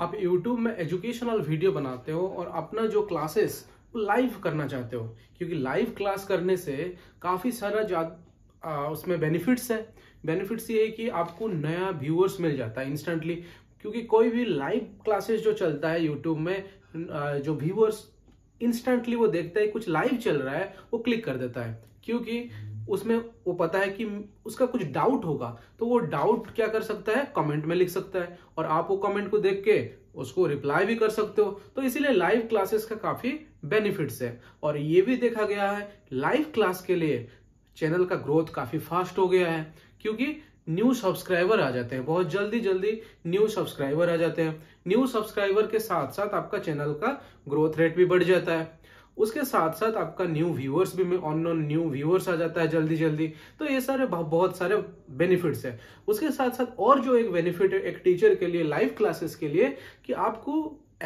आप यूट्यूब में educational video बनाते हो और अपना जो क्लासेस लाइव करना चाहते हो क्योंकि लाइव क्लास करने से काफ़ी सारा जा उसमें बेनिफिट्स है बेनिफिट्स ये है कि आपको नया व्यूअर्स मिल जाता है इंस्टेंटली क्योंकि कोई भी लाइव क्लासेस जो चलता है यूट्यूब में जो व्यूअर्स इंस्टेंटली वो देखता है कुछ लाइव चल रहा है वो क्लिक कर देता है क्योंकि उसमें वो पता है कि उसका कुछ डाउट होगा तो वो डाउट क्या कर सकता है कमेंट में लिख सकता है और आप वो कमेंट को देख के उसको रिप्लाई भी कर सकते हो तो इसीलिए लाइव क्लासेस का काफी बेनिफिट्स है और ये भी देखा गया है लाइव क्लास के लिए चैनल का ग्रोथ काफी फास्ट हो गया है क्योंकि न्यू सब्सक्राइबर आ जाते हैं बहुत जल्दी जल्दी न्यू सब्सक्राइबर आ जाते हैं न्यू सब्सक्राइबर के साथ साथ आपका चैनल का ग्रोथ रेट भी बढ़ जाता है उसके साथ साथ आपका न्यू व्यूअर्स भी ऑन ऑन न्यू व्यूअर्स आ जाता है जल्दी जल्दी तो ये सारे बहुत सारे बेनिफिट्स है उसके साथ साथ और जो एक बेनिफिट है एक टीचर के लिए लाइव क्लासेस के लिए कि आपको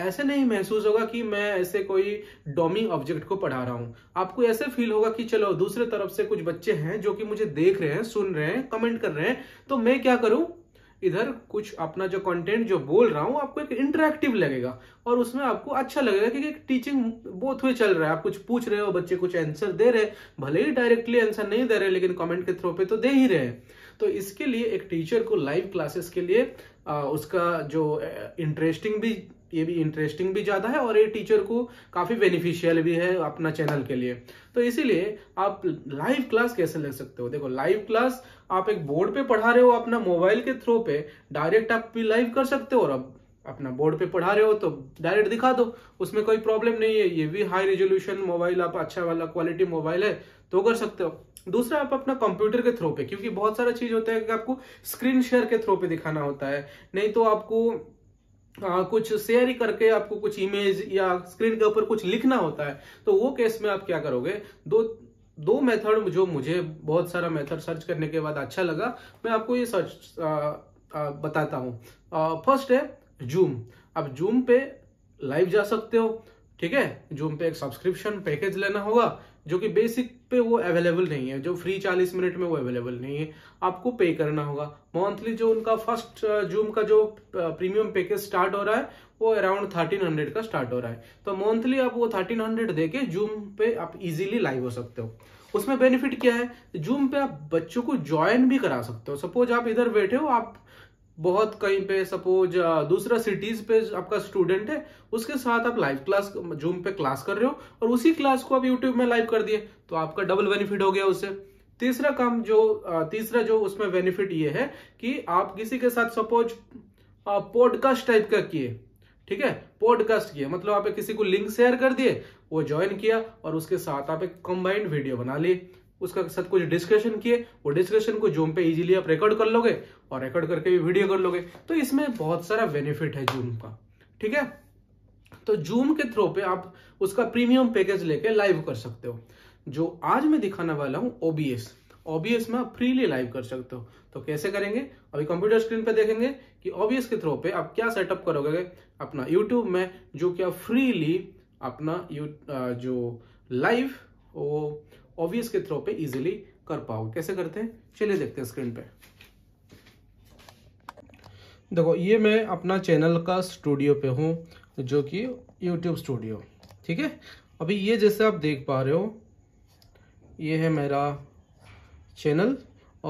ऐसे नहीं महसूस होगा कि मैं ऐसे कोई डोमी ऑब्जेक्ट को पढ़ा रहा हूँ आपको ऐसे फील होगा कि चलो दूसरे तरफ से कुछ बच्चे हैं जो कि मुझे देख रहे हैं सुन रहे हैं कमेंट कर रहे हैं तो मैं क्या करूं इधर कुछ अपना जो कंटेंट जो बोल रहा हूँ आपको एक इंटरेक्टिव लगेगा और उसमें आपको अच्छा लगेगा क्योंकि एक टीचिंग बोथ हुए चल रहा है आप कुछ पूछ रहे हो बच्चे कुछ आंसर दे रहे भले ही डायरेक्टली आंसर नहीं दे रहे लेकिन कमेंट के थ्रू पे तो दे ही रहे हैं तो इसके लिए एक टीचर को लाइव क्लासेस के लिए उसका जो इंटरेस्टिंग भी ये भी इंटरेस्टिंग भी ज़्यादा है और ये टीचर को काफ़ी बेनिफिशियल भी है अपना चैनल के लिए तो इसीलिए आप लाइव क्लास कैसे ले सकते हो देखो लाइव क्लास आप एक बोर्ड पे पढ़ा रहे हो अपना मोबाइल के थ्रू पे डायरेक्ट आप भी लाइव कर सकते हो और अब अपना बोर्ड पे पढ़ा रहे हो तो डायरेक्ट दिखा दो उसमें कोई प्रॉब्लम नहीं है ये भी हाई रेजोल्यूशन मोबाइल आप अच्छा वाला क्वालिटी मोबाइल है तो कर सकते हो दूसरा आप अपना कंप्यूटर के थ्रू पे क्योंकि बहुत सारा चीज होता है कि आपको स्क्रीन शेयर के थ्रू पे दिखाना होता है नहीं तो आपको आ, कुछ शेयर ही करके आपको कुछ इमेज या स्क्रीन के ऊपर कुछ लिखना होता है तो वो केस में आप क्या करोगे दो दो मेथड जो मुझे बहुत सारा मेथड सर्च करने के बाद अच्छा लगा मैं आपको ये सर्च आ, आ, बताता हूँ फर्स्ट है जूम आप जूम पे लाइव जा सकते हो ठीक है जूम पे एक सब्सक्रिप्शन पैकेज लेना होगा जो कि बेसिक पे वो अवेलेबल नहीं है जो फ्री चालीस मिनट में वो अवेलेबल नहीं है आपको पे करना होगा मंथली जो उनका फर्स्ट जूम का जो प्रीमियम पैकेज स्टार्ट हो रहा है वो अराउंड थर्टीन हंड्रेड का स्टार्ट हो रहा है तो मंथली आप वो थर्टीन हंड्रेड दे के जूम पे आप इजीली लाइव हो सकते हो उसमें बेनिफिट क्या है जूम पे आप बच्चों को ज्वाइन भी करा सकते हो सपोज आप इधर बैठे हो आप बहुत कहीं पे सपोज दूसरा सिटीज पे आपका स्टूडेंट है उसके साथ आप लाइव क्लास जूम पे क्लास कर रहे हो और उसी क्लास को आप यूट्यूब में लाइव कर दिए तो आपका डबल बेनिफिट हो गया उससे तीसरा काम जो तीसरा जो उसमें बेनिफिट ये है कि आप किसी के साथ सपोज पॉडकास्ट टाइप का किए ठीक है पॉडकास्ट किए मतलब आप किसी को लिंक शेयर कर दिए वो ज्वाइन किया और उसके साथ आप एक कंबाइंड वीडियो बना ली उसका साथ कुछ डिस्कशन किए वो डिस्कशन को जूम पे इजीली आप रिकॉर्ड कर लोगे और रिकॉर्ड करके भी वीडियो कर लोगे तो इसमें बहुत सारा बेनिफिट है जूम का ठीक है तो जूम के थ्रू पे आप उसका प्रीमियम पैकेज लेके लाइव कर सकते हो जो आज मैं दिखाने वाला हूँ ओबीएस ओबीएस में आप फ्रीली लाइव कर सकते हो तो कैसे करेंगे अभी कंप्यूटर स्क्रीन पे देखेंगे कि ओबीएस के थ्रू पे आप क्या सेटअप करोगे अपना यूट्यूब में जो क्या फ्रीली अपना जो लाइव वो ऑब्वियस के थ्रो पे इजीली कर पाओगे कैसे करते हैं चलिए देखते हैं स्क्रीन पे देखो ये मैं अपना चैनल का स्टूडियो पे हूँ जो कि यूट्यूब स्टूडियो ठीक है अभी ये जैसे आप देख पा रहे हो ये है मेरा चैनल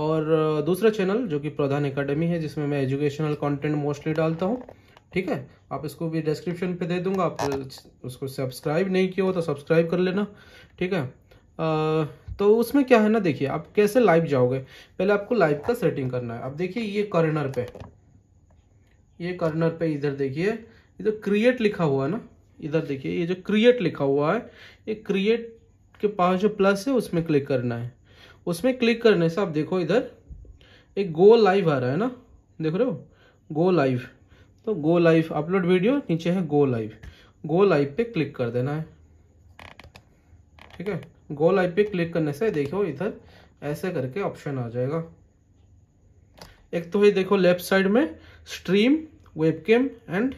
और दूसरा चैनल जो कि प्रधान एकेडमी है जिसमें मैं एजुकेशनल कंटेंट मोस्टली डालता हूँ ठीक है आप इसको भी डिस्क्रिप्शन पे दे दूंगा आप उसको सब्सक्राइब नहीं किया हो तो सब्सक्राइब कर लेना ठीक है तो उसमें क्या है ना देखिए आप कैसे लाइव जाओगे पहले आपको लाइव का सेटिंग करना है अब देखिए ये कॉर्नर पे ये कॉर्नर पे इधर देखिए इधर क्रिएट लिखा हुआ है ना इधर देखिए ये जो क्रिएट लिखा हुआ है ये क्रिएट के पास जो प्लस है उसमें क्लिक करना है उसमें क्लिक करने से आप देखो इधर एक गो लाइव आ रहा है ना देख रहे हो गो लाइव तो गो लाइव अपलोड वीडियो नीचे है गो लाइव गो लाइव पे क्लिक कर देना है ठीक है गोल आई पे क्लिक करने से देखो इधर ऐसे करके ऑप्शन आ जाएगा एक तो ये देखो लेफ्ट साइड में stream webcam and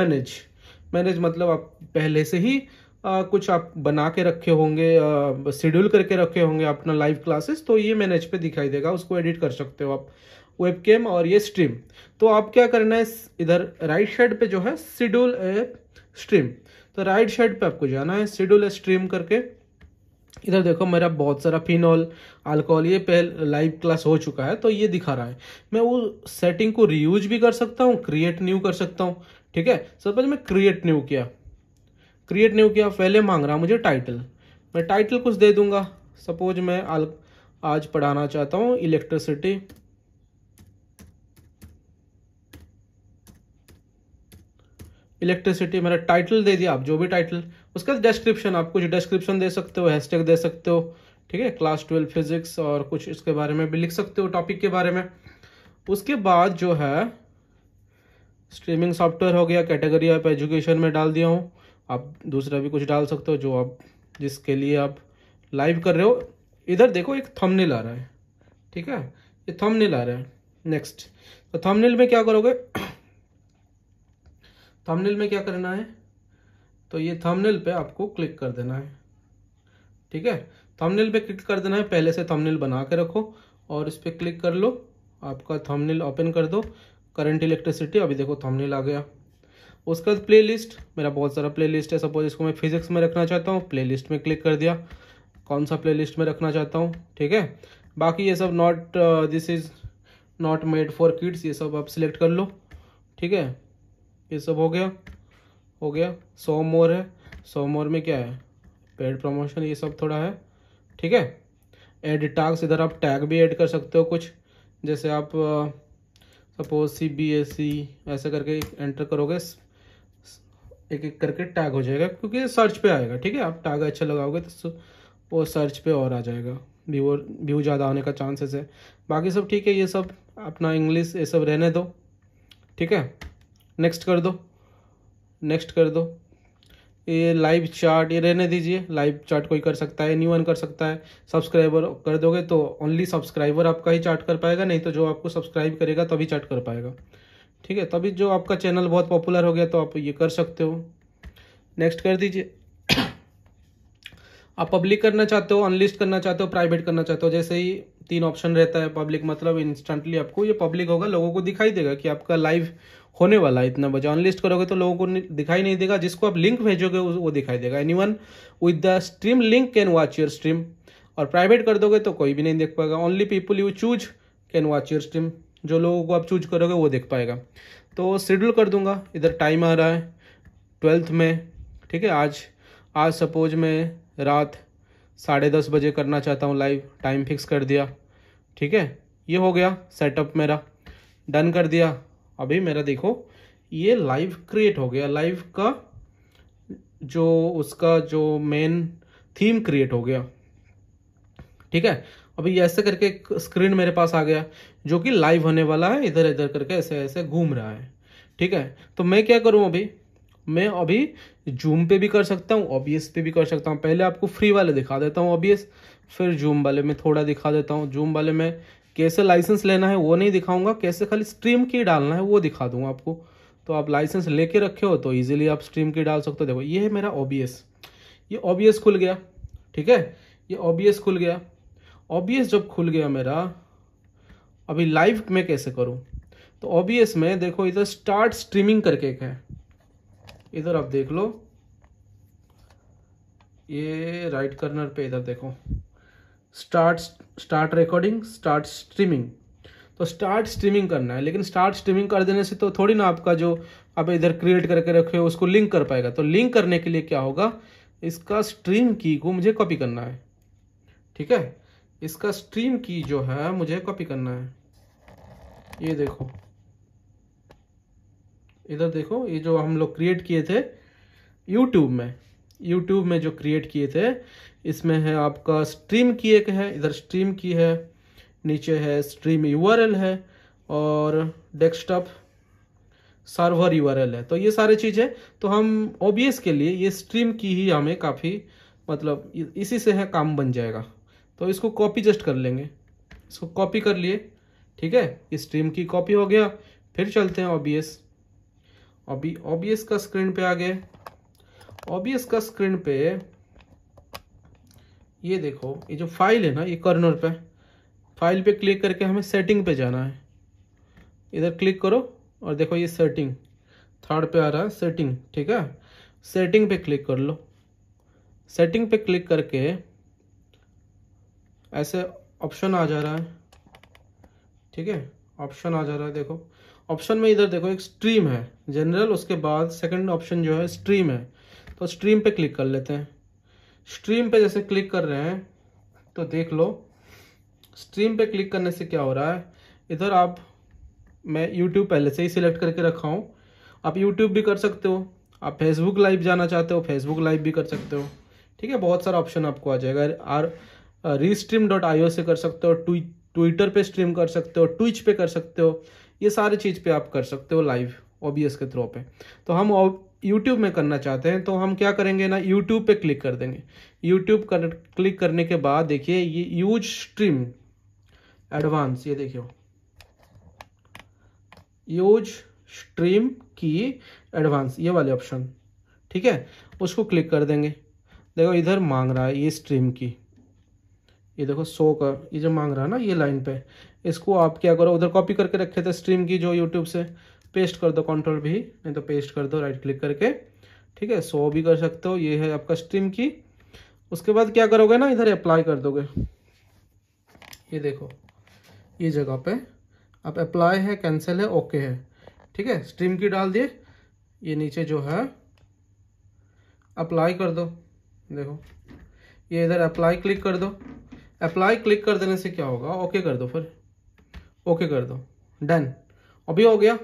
manage manage मतलब आप पहले से ही आ, कुछ आप बना के रखे होंगे शेड्यूल करके रखे होंगे अपना लाइव क्लासेस तो ये मैनेज पे दिखाई देगा उसको एडिट कर सकते हो आप वेबकेम और ये स्ट्रीम तो आप क्या करना है इधर राइट साइड पे जो है शेड्यूल ए स्ट्रीम तो राइट साइड पे आपको जाना है शेड्यूल ए स्ट्रीम करके इधर देखो मेरा बहुत सारा फिनॉल अल्कोहल ये पहले लाइव क्लास हो चुका है तो ये दिखा रहा है मैं वो सेटिंग को रीयूज भी कर सकता हूँ क्रिएट न्यू कर सकता हूँ ठीक है सपोज मैं क्रिएट न्यू किया क्रिएट न्यू किया पहले मांग रहा मुझे टाइटल मैं टाइटल कुछ दे दूंगा सपोज मैं आज पढ़ाना चाहता हूँ इलेक्ट्रिसिटी इलेक्ट्रिसिटी मेरा टाइटल दे दिया आप जो भी टाइटल उसका डिस्क्रिप्शन आप कुछ डिस्क्रिप्शन दे सकते हो हैशटैग दे सकते हो ठीक है क्लास ट्वेल्व फिजिक्स और कुछ इसके बारे में भी लिख सकते हो टॉपिक के बारे में उसके बाद जो है स्ट्रीमिंग सॉफ्टवेयर हो गया कैटेगरी आप एजुकेशन में डाल दिया हूँ आप दूसरा भी कुछ डाल सकते हो जो आप जिसके लिए आप लाइव कर रहे हो इधर देखो एक थंबनेल आ रहा है ठीक है ये थंबनेल आ रहा है नेक्स्ट तो थंबनेल में क्या करोगे थंबनेल में क्या करना है तो ये थंबनेल पे आपको क्लिक कर देना है ठीक है थंबनेल पे क्लिक कर देना है पहले से थंबनेल बना के रखो और इस पर क्लिक कर लो आपका थंबनेल ओपन कर दो करंट इलेक्ट्रिसिटी अभी देखो थंबनेल आ गया उसके बाद प्ले लिस्ट मेरा बहुत सारा प्ले लिस्ट है सपोज इसको मैं फिजिक्स में रखना चाहता हूँ प्ले लिस्ट में क्लिक कर दिया कौन सा प्ले लिस्ट में रखना चाहता हूँ ठीक है बाकी ये सब not this is not made for kids ये सब आप सिलेक्ट कर लो ठीक है ये सब हो गया हो गया सौ मोर है सौ मोर में क्या है पेड प्रमोशन ये सब थोड़ा है ठीक है एड टास्क इधर आप टैग भी ऐड कर सकते हो कुछ जैसे आप suppose C B S C ऐसे करके एंटर करोगे एक एक करके टैग हो जाएगा क्योंकि सर्च पे आएगा ठीक है आप टैग अच्छा लगाओगे तो वो सर्च पे और आ जाएगा व्यू व्यू ज़्यादा आने का चांसेस है बाकी सब ठीक है ये सब अपना इंग्लिश ये सब रहने दो ठीक है नेक्स्ट कर दो नेक्स्ट कर दो ये लाइव चार्ट ये रहने दीजिए लाइव चार्ट कोई कर सकता है न्यू वन कर सकता है सब्सक्राइबर कर दोगे तो ओनली सब्सक्राइबर आपका ही चार्ट कर पाएगा नहीं तो जो आपको सब्सक्राइब करेगा तभी चार्ट कर पाएगा ठीक है तभी जो आपका चैनल बहुत पॉपुलर हो गया तो आप ये कर सकते हो नेक्स्ट कर दीजिए आप पब्लिक करना चाहते हो अनलिस्ट करना चाहते हो प्राइवेट करना चाहते हो जैसे ही तीन ऑप्शन रहता है पब्लिक मतलब इंस्टेंटली आपको ये पब्लिक होगा लोगों को दिखाई देगा कि आपका लाइव होने वाला है इतना बजा अनलिस्ट करोगे तो लोगों को दिखाई नहीं देगा जिसको आप लिंक भेजोगे वो दिखाई देगा anyone with the stream link can watch your stream और प्राइवेट कर दोगे तो कोई भी नहीं देख पाएगा only people you choose can watch your stream जो लोगों को आप चूज करोगे वो देख पाएगा तो शेड्यूल कर दूंगा इधर टाइम आ रहा है ट्वेल्थ में ठीक है आज आज सपोज मैं रात साढ़े दस बजे करना चाहता हूँ लाइव टाइम फिक्स कर दिया ठीक है ये हो गया सेटअप मेरा डन कर दिया अभी मेरा देखो ये लाइव क्रिएट हो गया लाइव का जो उसका जो मेन थीम क्रिएट हो गया ठीक है अभी ऐसे करके स्क्रीन मेरे पास आ गया जो कि लाइव होने वाला है इधर इधर करके ऐसे ऐसे घूम रहा है ठीक है तो मैं क्या करूं अभी मैं अभी जूम पे भी कर सकता हूं ओबीएस पे भी कर सकता हूं पहले आपको फ्री वाले दिखा देता हूं ओबीएस फिर जूम वाले में थोड़ा दिखा देता हूं जूम वाले में कैसे लाइसेंस लेना है वो नहीं दिखाऊंगा कैसे खाली स्ट्रीम की डालना है वो दिखा दूंगा आपको तो आप लाइसेंस लेके रखे हो तो इजीली आप स्ट्रीम की डाल सकते हो देखो ये है मेरा ओबीएस ये ओबीएस खुल गया ठीक है ये ओबीएस खुल गया ओबीएस जब खुल गया मेरा अभी लाइव में कैसे करूँ तो ओबीएस में देखो इधर स्टार्ट स्ट्रीमिंग करके एक है इधर आप देख लो ये राइट कर्नर पे इधर देखो start start recording start streaming तो स्टार्ट स्ट्रीमिंग करना है लेकिन स्टार्ट स्ट्रीमिंग कर देने से तो थोड़ी ना आपका जो आप इधर क्रिएट करके रखे हो उसको लिंक कर पाएगा तो लिंक करने के लिए क्या होगा इसका स्ट्रीम की को मुझे कॉपी करना है ठीक है इसका स्ट्रीम की जो है मुझे कॉपी करना है ये देखो इधर देखो ये जो हम लोग क्रिएट किए थे यूट्यूब में यूट्यूब में जो क्रिएट किए थे इसमें है आपका स्ट्रीम की एक है इधर स्ट्रीम की है नीचे है स्ट्रीम यूआरएल है और डेस्कटॉप सर्वर यूआरएल है तो ये सारे चीज़ें तो हम ओबीएस के लिए ये स्ट्रीम की ही हमें काफ़ी मतलब इसी से है काम बन जाएगा तो इसको कॉपी जस्ट कर लेंगे इसको कॉपी कर लिए ठीक है स्ट्रीम की कॉपी हो गया फिर चलते हैं ओबीएस अभी ओबीएस का स्क्रीन पे आ गए अभी इसका स्क्रीन पे ये देखो ये जो फाइल है ना ये कॉर्नर पे फाइल पे क्लिक करके हमें सेटिंग पे जाना है इधर क्लिक करो और देखो ये सेटिंग थर्ड पे आ रहा है सेटिंग ठीक है सेटिंग पे क्लिक कर लो सेटिंग पे क्लिक करके ऐसे ऑप्शन आ जा रहा है ठीक है ऑप्शन आ जा रहा है देखो ऑप्शन में इधर देखो एक स्ट्रीम है जनरल उसके बाद सेकंड ऑप्शन जो है स्ट्रीम है तो स्ट्रीम पे क्लिक कर लेते हैं स्ट्रीम पे जैसे क्लिक कर रहे हैं तो देख लो स्ट्रीम पे क्लिक करने से क्या हो रहा है इधर आप मैं यूट्यूब पहले से ही सिलेक्ट करके रखा हूँ आप यूट्यूब भी कर सकते हो आप फेसबुक लाइव जाना चाहते हो फेसबुक लाइव भी कर सकते हो ठीक है बहुत सारा ऑप्शन आपको आ जाएगा आर रीस्ट्रीम डॉट आई से कर सकते हो ट्वी ट्विटर पे स्ट्रीम कर सकते हो ट्विच पे कर सकते हो ये सारी चीज़ पे आप कर सकते हो लाइव ओबीएस के थ्रू पे तो हम यूट्यूब में करना चाहते हैं तो हम क्या करेंगे ना यूट्यूब पे क्लिक कर देंगे यूट्यूब कर क्लिक करने के बाद देखिए ये यूज स्ट्रीम एडवांस ये देखियो यूज स्ट्रीम की एडवांस ये वाले ऑप्शन ठीक है उसको क्लिक कर देंगे देखो इधर मांग रहा है ये स्ट्रीम की ये देखो सो का ये जो मांग रहा है ना ये लाइन पे इसको आप क्या करो उधर कॉपी करके रखे थे स्ट्रीम की जो यूट्यूब से पेस्ट कर दो कंट्रोल भी नहीं तो पेस्ट कर दो राइट क्लिक करके ठीक है सो भी कर सकते हो ये है आपका स्ट्रीम की उसके बाद क्या करोगे ना इधर अप्लाई कर दोगे ये देखो ये जगह पे आप अप्लाई है कैंसिल है ओके है ठीक है स्ट्रीम की डाल दिए ये नीचे जो है अप्लाई कर दो देखो ये इधर अप्लाई क्लिक कर दो अप्लाई क्लिक कर देने से क्या होगा ओके कर दो फिर ओके कर दो डन अभी हो गया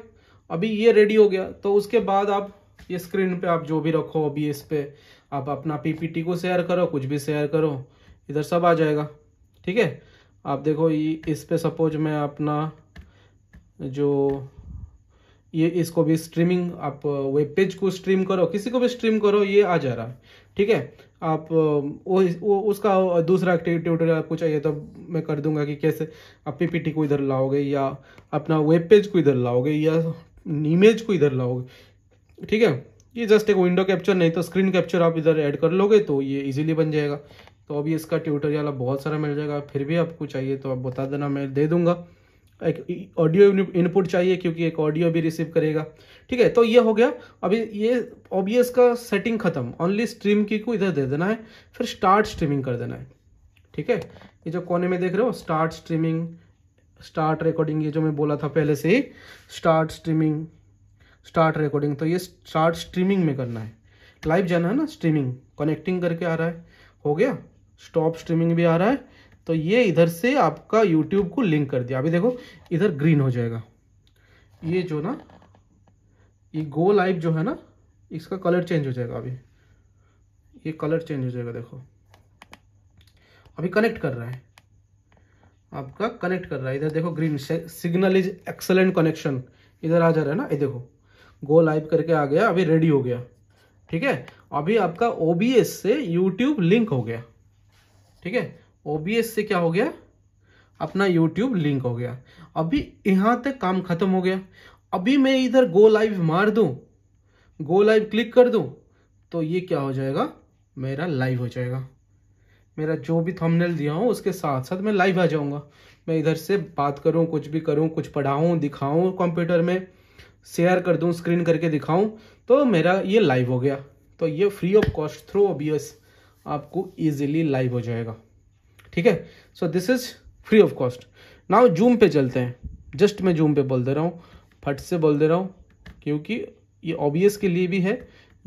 अभी ये रेडी हो गया तो उसके बाद आप ये स्क्रीन पे आप जो भी रखो अभी इस पर आप अपना पीपीटी को शेयर करो कुछ भी शेयर करो इधर सब आ जाएगा ठीक है आप देखो ये इस पर सपोज मैं अपना जो ये इसको भी स्ट्रीमिंग आप वेब पेज को स्ट्रीम करो किसी को भी स्ट्रीम करो ये आ जा रहा है ठीक है आप वो, वो उसका दूसरा एक्टिविटी ट्यूटोरियल आपको चाहिए तो मैं कर दूंगा कि कैसे आप पीपीटी को इधर लाओगे या अपना वेब पेज को इधर लाओगे या इमेज को इधर लाओगे ठीक है ये जस्ट एक विंडो कैप्चर नहीं तो स्क्रीन कैप्चर आप इधर ऐड कर लोगे तो ये इजीली बन जाएगा तो अभी इसका ट्यूटोरियल आप बहुत सारा मिल जाएगा फिर भी आपको चाहिए तो आप बता देना मैं दे दूंगा एक ऑडियो इनपुट चाहिए क्योंकि एक ऑडियो भी रिसीव करेगा ठीक है तो ये हो गया अभी ये ऑबियस का सेटिंग खत्म ओनली स्ट्रीम की को इधर दे देना है फिर स्टार्ट स्ट्रीमिंग कर देना है ठीक है ये जो कोने में देख रहे हो स्टार्ट स्ट्रीमिंग स्टार्ट रिकॉर्डिंग ये जो मैं बोला था पहले से ही स्टार्ट स्ट्रीमिंग स्टार्ट रिकॉर्डिंग तो ये स्टार्ट स्ट्रीमिंग में करना है लाइव जाना है ना स्ट्रीमिंग कनेक्टिंग करके आ रहा है हो गया स्टॉप स्ट्रीमिंग भी आ रहा है तो ये इधर से आपका यूट्यूब को लिंक कर दिया अभी देखो इधर ग्रीन हो जाएगा ये जो ना ये गो लाइव जो है ना इसका कलर चेंज हो जाएगा अभी ये कलर चेंज हो जाएगा देखो अभी कनेक्ट कर रहा है आपका कनेक्ट कर रहा है इधर देखो green signal is excellent connection इधर आ जा रहा है ना ये देखो गो लाइव करके आ गया अभी रेडी हो गया ठीक है अभी आपका ओ से यूट्यूब लिंक हो गया ठीक है ओ से क्या हो गया अपना यूट्यूब लिंक हो गया अभी यहाँ तक काम खत्म हो गया अभी मैं इधर गो लाइव मार दू गो लाइव क्लिक कर दू तो ये क्या हो जाएगा मेरा लाइव हो जाएगा मेरा जो भी थंबनेल दिया हूँ उसके साथ साथ मैं लाइव आ जाऊँगा मैं इधर से बात करूँ कुछ भी करूँ कुछ पढ़ाऊँ दिखाऊँ कंप्यूटर में शेयर कर दूँ स्क्रीन करके दिखाऊँ तो मेरा ये लाइव हो गया तो ये free of cost through obvious आपको ईजिली लाइव हो जाएगा ठीक है so this is free of cost now Zoom पे चलते हैं जस्ट मैं जूम पे बोल दे रहा हूँ फट से बोल दे रहा हूँ क्योंकि ये ऑबियस के लिए भी है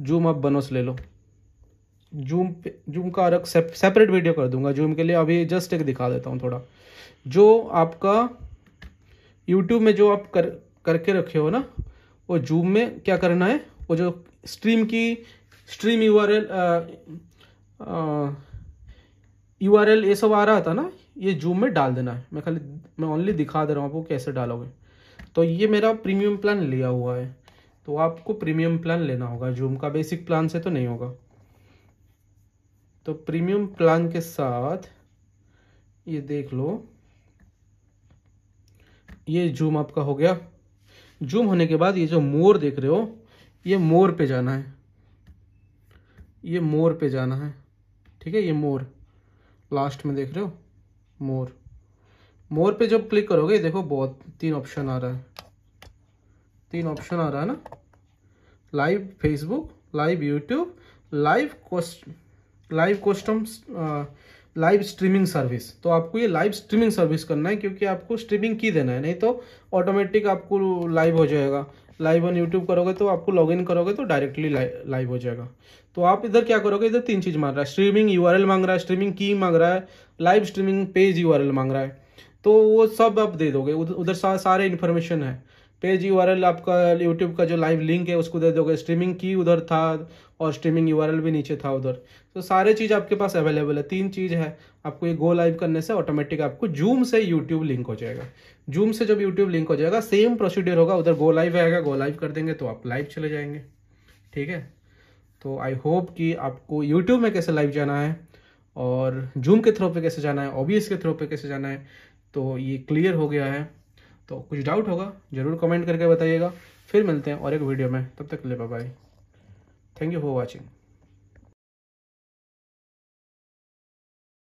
जूम आप बनोस ले लो जूम पे जूम का अलग सेपरेट वीडियो कर दूंगा जूम के लिए अभी जस्ट एक दिखा देता हूँ थोड़ा जो आपका यूट्यूब में जो आप कर करके रखे हो ना वो जूम में क्या करना है वो जो स्ट्रीम की stream U R L U R L ये सब आ रहा था ना ये जूम में डाल देना है मैं खाली मैं ओनली दिखा दे रहा हूँ आपको कैसे डालोगे तो ये मेरा प्रीमियम प्लान लिया हुआ है तो आपको प्रीमियम प्लान लेना होगा जूम का बेसिक प्लान से तो नहीं होगा तो प्रीमियम प्लान के साथ ये देख लो ये जूम आपका हो गया जूम होने के बाद ये जो मोर देख रहे हो ये मोर पे जाना है ये मोर पे जाना है ठीक है ये मोर लास्ट में देख रहे हो मोर मोर पे जब क्लिक करोगे देखो बहुत तीन ऑप्शन आ रहा है तीन ऑप्शन आ रहा है ना live Facebook live YouTube live question live custom live streaming service तो आपको ये लाइव स्ट्रीमिंग सर्विस करना है क्योंकि आपको स्ट्रीमिंग की देना है नहीं तो ऑटोमेटिक आपको लाइव हो जाएगा लाइव ऑन यूट्यूब करोगे तो आपको लॉगिन करोगे तो डायरेक्टली लाइव हो जाएगा तो आप इधर क्या करोगे इधर तीन चीज़ मांग रहा है स्ट्रीमिंग यू मांग रहा है स्ट्रीमिंग की मांग रहा है लाइव स्ट्रीमिंग पेज यू मांग रहा है तो वो सब आप दे दोगे उधर सारे इन्फॉर्मेशन है पेज यू आपका यूट्यूब का जो लाइव लिंक है उसको दे दोगे स्ट्रीमिंग की उधर था और स्ट्रीमिंग यू भी नीचे था उधर तो सारे चीज़ आपके पास अवेलेबल है तीन चीज़ है आपको ये गो लाइव करने से ऑटोमेटिक आपको जूम से यूट्यूब लिंक हो जाएगा जूम से जब यूट्यूब लिंक हो जाएगा सेम प्रोसीडियर होगा उधर गो लाइव आएगा गो लाइव कर देंगे तो आप लाइव चले जाएंगे ठीक है तो आई होप कि आपको यूट्यूब में कैसे लाइव जाना है और जूम के थ्रू पे कैसे जाना है ओबीएस के थ्रू पे कैसे जाना है तो ये क्लियर हो गया है तो कुछ डाउट होगा ज़रूर कमेंट करके बताइएगा फिर मिलते हैं और एक वीडियो में तब तक ले bye thank you for watching